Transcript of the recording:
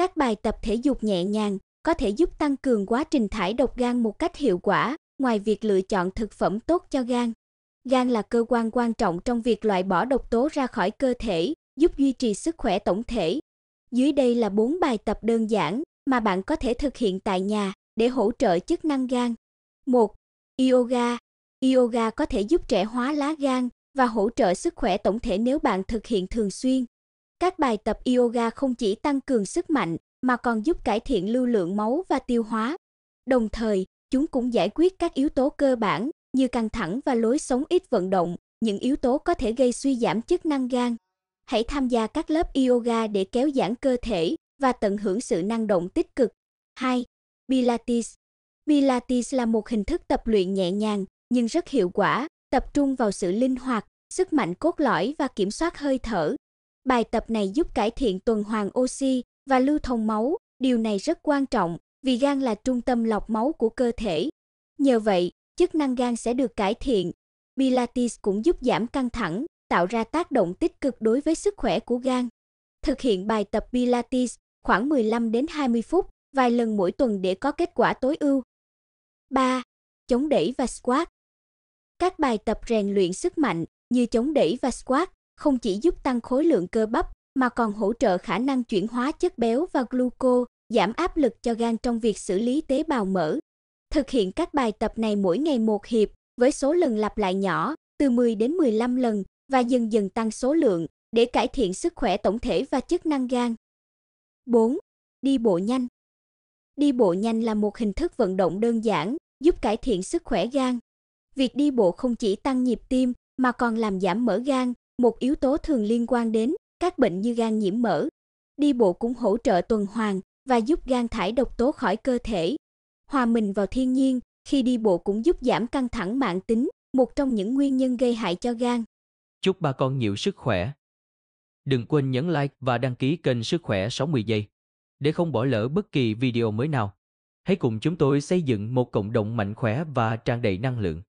Các bài tập thể dục nhẹ nhàng có thể giúp tăng cường quá trình thải độc gan một cách hiệu quả, ngoài việc lựa chọn thực phẩm tốt cho gan. Gan là cơ quan quan trọng trong việc loại bỏ độc tố ra khỏi cơ thể, giúp duy trì sức khỏe tổng thể. Dưới đây là 4 bài tập đơn giản mà bạn có thể thực hiện tại nhà để hỗ trợ chức năng gan. 1. Yoga. Yoga có thể giúp trẻ hóa lá gan và hỗ trợ sức khỏe tổng thể nếu bạn thực hiện thường xuyên. Các bài tập yoga không chỉ tăng cường sức mạnh mà còn giúp cải thiện lưu lượng máu và tiêu hóa. Đồng thời, chúng cũng giải quyết các yếu tố cơ bản như căng thẳng và lối sống ít vận động, những yếu tố có thể gây suy giảm chức năng gan. Hãy tham gia các lớp yoga để kéo giãn cơ thể và tận hưởng sự năng động tích cực. 2. Pilates Pilates là một hình thức tập luyện nhẹ nhàng nhưng rất hiệu quả, tập trung vào sự linh hoạt, sức mạnh cốt lõi và kiểm soát hơi thở, Bài tập này giúp cải thiện tuần hoàn oxy và lưu thông máu, điều này rất quan trọng vì gan là trung tâm lọc máu của cơ thể. Nhờ vậy, chức năng gan sẽ được cải thiện. Pilates cũng giúp giảm căng thẳng, tạo ra tác động tích cực đối với sức khỏe của gan. Thực hiện bài tập Pilates khoảng 15 đến 20 phút vài lần mỗi tuần để có kết quả tối ưu. 3. Chống đẩy và squat. Các bài tập rèn luyện sức mạnh như chống đẩy và squat không chỉ giúp tăng khối lượng cơ bắp mà còn hỗ trợ khả năng chuyển hóa chất béo và gluco, giảm áp lực cho gan trong việc xử lý tế bào mỡ. Thực hiện các bài tập này mỗi ngày một hiệp với số lần lặp lại nhỏ, từ 10 đến 15 lần và dần dần tăng số lượng để cải thiện sức khỏe tổng thể và chức năng gan. 4. Đi bộ nhanh. Đi bộ nhanh là một hình thức vận động đơn giản giúp cải thiện sức khỏe gan. Việc đi bộ không chỉ tăng nhịp tim mà còn làm giảm mỡ gan, một yếu tố thường liên quan đến các bệnh như gan nhiễm mỡ. Đi bộ cũng hỗ trợ tuần hoàn và giúp gan thải độc tố khỏi cơ thể. Hòa mình vào thiên nhiên, khi đi bộ cũng giúp giảm căng thẳng mạng tính, một trong những nguyên nhân gây hại cho gan. Chúc bà con nhiều sức khỏe. Đừng quên nhấn like và đăng ký kênh Sức khỏe 60 giây để không bỏ lỡ bất kỳ video mới nào. Hãy cùng chúng tôi xây dựng một cộng đồng mạnh khỏe và tràn đầy năng lượng.